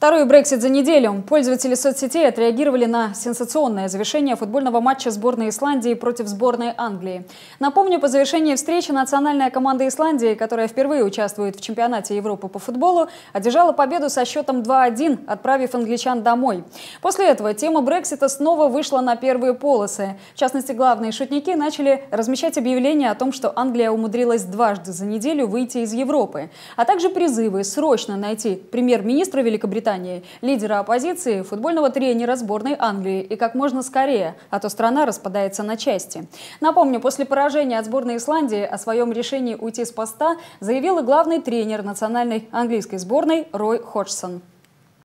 Второй Брексит за неделю. Пользователи соцсетей отреагировали на сенсационное завершение футбольного матча сборной Исландии против сборной Англии. Напомню, по завершении встречи национальная команда Исландии, которая впервые участвует в чемпионате Европы по футболу, одержала победу со счетом 2-1, отправив англичан домой. После этого тема Брексита снова вышла на первые полосы. В частности, главные шутники начали размещать объявления о том, что Англия умудрилась дважды за неделю выйти из Европы, а также призывы срочно найти премьер-министра Великобритании Британии, лидера оппозиции, футбольного тренера сборной Англии и как можно скорее, а то страна распадается на части. Напомню, после поражения от сборной Исландии о своем решении уйти с поста заявил и главный тренер национальной английской сборной Рой Ходжсон.